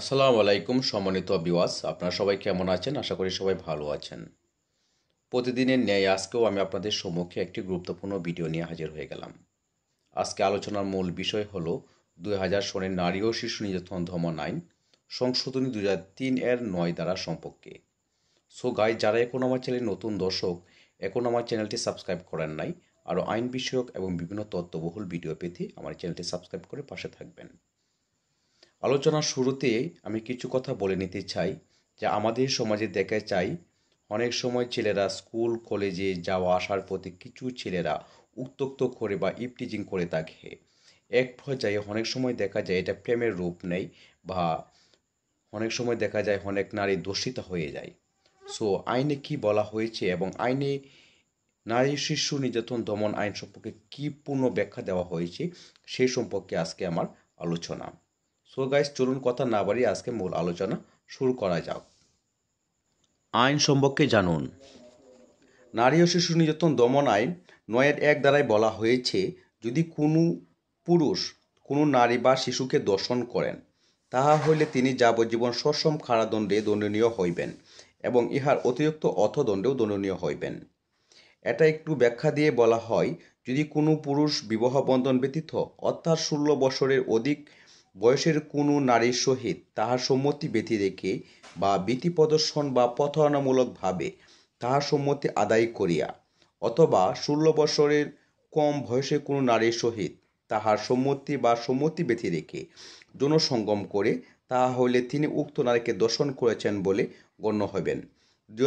আসসালামু আলাইকুম সম্মানিত বিওয়াস আপনারা সবাই কেমন আছেন আশা করি সবাই ভালো আছেন প্রতিদিনের ন্যায় আজকেও আমি আপনাদের সম্মুখে একটি গুরুত্বপূর্ণ ভিডিও নিয়ে হাজির হয়ে গেলাম আজকে আলোচনার মূল বিষয় হল দুই হাজার সনের নারী ও শিশু নির্যাতন ধমন আইন সংশোধনী দু হাজার তিন এর নয় দ্বারা সম্পর্কে সো গাই যারা এখন আমার চ্যানেল নতুন দর্শক এখন আমার চ্যানেলটি সাবস্ক্রাইব করেন নাই আরও আইন বিষয়ক এবং বিভিন্ন তত্ত্ববহুল ভিডিও পেতে আমার চ্যানেলটি সাবস্ক্রাইব করে পাশে থাকবেন আলোচনার শুরুতে আমি কিছু কথা বলে নিতে চাই যা আমাদের সমাজে দেখা চাই অনেক সময় ছেলেরা স্কুল কলেজে যাওয়া আসার প্রতি কিছু ছেলেরা উত্তক্ত করে বা ইপটিজিং করে থাকে এক পর্যায়ে অনেক সময় দেখা যায় এটা প্রেমের রূপ নেই বা অনেক সময় দেখা যায় অনেক নারী দোষিত হয়ে যায় সো আইনে কি বলা হয়েছে এবং আইনে নারী শিশু নির্যাতন দমন আইন সম্পর্কে কী পূর্ণ ব্যাখ্যা দেওয়া হয়েছে সেই সম্পর্কে আজকে আমার আলোচনা সো গাইস চলুন কথা না বাড়িয়ে আজকে মূল আলোচনা শুরু করা যাক আইন সম্পর্কে জানুন নারী ও শিশু নির্যাতন দমন আইন নয়ের এক দ্বারাই বলা হয়েছে যদি কোনো পুরুষ কোনো নারী বা শিশুকে দর্শন করেন তাহা হইলে তিনি যাবজ্জীবন সশ্রম খাড়াদণ্ডে দণ্ডনীয় হইবেন এবং ইহার অতিরিক্ত অর্থদণ্ডেও দণ্ডনীয় হইবেন এটা একটু ব্যাখ্যা দিয়ে বলা হয় যদি কোনো পুরুষ বিবাহ বন্ধন ব্যতীত অর্থাৎ ষোলো বছরের অধিক বয়সের কোনো নারীর সহিত তাহার সম্মতি ব্যতিরেকে বা বীতি প্রদর্শন বা প্রথনামূলকভাবে তাহার সম্মতি আদায় করিয়া অথবা ষোল বছরের কম বয়সে কোনো নারীর সহিত তাহার সম্মতি বা সম্মতি যৌন সঙ্গম করে তাহা হইলে তিনি উক্ত নারীকে দর্শন করেছেন বলে গণ্য হবেন দু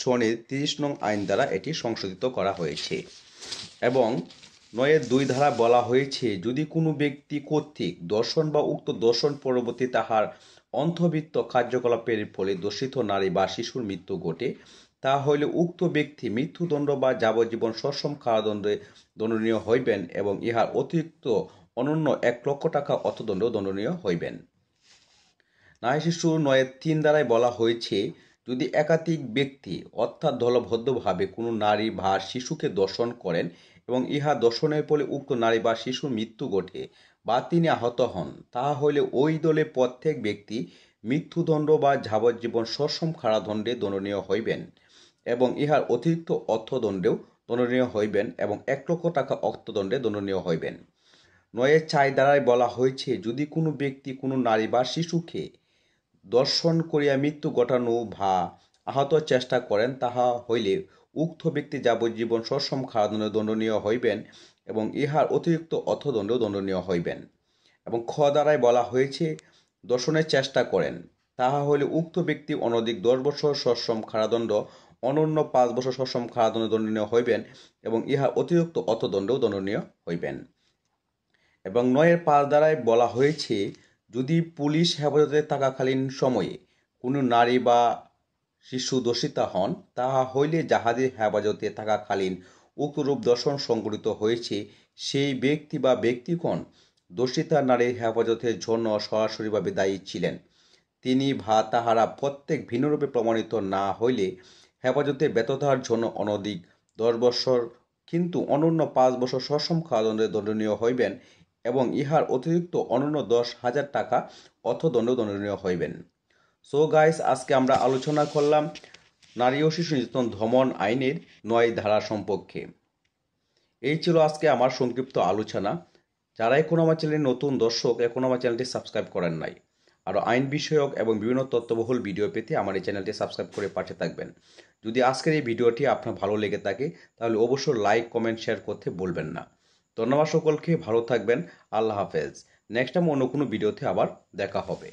সনের তিরিশ নং আইন দ্বারা এটি সংশোধিত করা হয়েছে এবং নয়ের দুই ধারা বলা হয়েছে যদি কোনো ব্যক্তি কর্তৃক দর্শন বা উক্ত দর্শন পরবর্তী তাহার অন্তর্বৃত্ত কার্যকলাপের ফলে দোষিত নারী বা শিশুর মৃত্যু ঘটে তা হইলে উক্ত ব্যক্তি মৃত্যুদণ্ড বা যাবজ্জীবন সশ্রম কারাদণ্ডে দণ্ডনীয় হইবেন এবং ইহার অতিরিক্ত অনন্য এক লক্ষ টাকা অর্থদণ্ড দণ্ডনীয় হইবেন নারী শিশু নয়ের তিন দ্বারায় বলা হয়েছে যদি একাধিক ব্যক্তি অর্থাৎ দলবদ্ধভাবে কোনো নারী বা শিশুকে দর্শন করেন এবং ইহা দর্শনের ফলে উক্ত নারী বা শিশুর মৃত্যু ঘটে বা তিনি আহত হন তাহা হইলে ওই দলে প্রত্যেক ব্যক্তি মৃত্যুদণ্ড বা যাবজ্জীবন সসম খাড়াদণ্ডে দণ্ডনীয় হইবেন এবং ইহার অতিরিক্ত অর্থদণ্ডেও দণ্ডনীয় হইবেন এবং এক লক্ষ টাকা অর্থদণ্ডে দণ্ডনীয় হইবেন নয়ের চাই দ্বারায় বলা হয়েছে যদি কোনো ব্যক্তি কোনো নারী বা শিশুকে দর্শন করিয়া মৃত্যু ঘটানো বা আহত চেষ্টা করেন তাহা হইলে উক্ত ব্যক্তি যাবজ্জীবন সশ্রম কারাদণ্ড দণ্ডনীয় হইবেন এবং ইহার অতিরিক্ত অর্থদণ্ড দণ্ডনীয় হইবেন এবং খ দ্বারায় বলা হয়েছে দর্শনের চেষ্টা করেন তাহা হইলে উক্ত ব্যক্তি অনধিক দশ বছর সশ্রম খারাদণ্ড অনন্য পাঁচ বছর সশ্রম খারাদণ্ড দণ্ডনীয় হইবেন এবং ইহার অতিরিক্ত অর্থদণ্ডও দণ্ডনীয় হইবেন এবং নয়ের পাঁচ দ্বারায় বলা হয়েছে যদি পুলিশ হেফাজতে থাকাকালীন সময়ে কোনো নারী বা শিশু দোষিতা হন তাহা হইলে যাহাদের হেফাজতে থাকাকালীন উক্তরূপ দর্শন সংঘটিত হয়েছে সেই ব্যক্তি বা ব্যক্তিগণ দোষিতা নারীর হেফাজতের জন্য সরাসরিভাবে দায়ী ছিলেন তিনি বা তাহারা প্রত্যেক ভিন্নরূপে প্রমাণিত না হইলে হেফাজতে ব্যততার জন্য অনধিক দশ বছর কিন্তু অনন্য পাঁচ বছর সশ্রম খাওয়াদণ্ডে দণ্ডনীয় হইবেন এবং ইহার অতিরিক্ত অনন্য দশ হাজার টাকা অর্থদণ্ড দণ্ডনীয় হইবেন সো গাইস আজকে আমরা আলোচনা করলাম নারী ও শিশু নির্যাতন দমন আইনের নয় ধারা সম্পর্কে এই ছিল আজকে আমার সংক্ষিপ্ত আলোচনা যারা এখন আমার চ্যানেলের নতুন দর্শক এখন আমার চ্যানেলটি সাবস্ক্রাইব করেন নাই আরও আইন বিষয়ক এবং বিভিন্ন তত্ত্ববহুল ভিডিও পেতে আমার এই চ্যানেলটি সাবস্ক্রাইব করে পাশে থাকবেন যদি আজকের এই ভিডিওটি আপনার ভালো লেগে থাকে তাহলে অবশ্যই লাইক কমেন্ট শেয়ার করতে বলবেন না ধন্যবাদ সকলকে ভালো থাকবেন আল্লাহ হাফেজ নেক্সট টাইম অন্য কোনো ভিডিওতে আবার দেখা হবে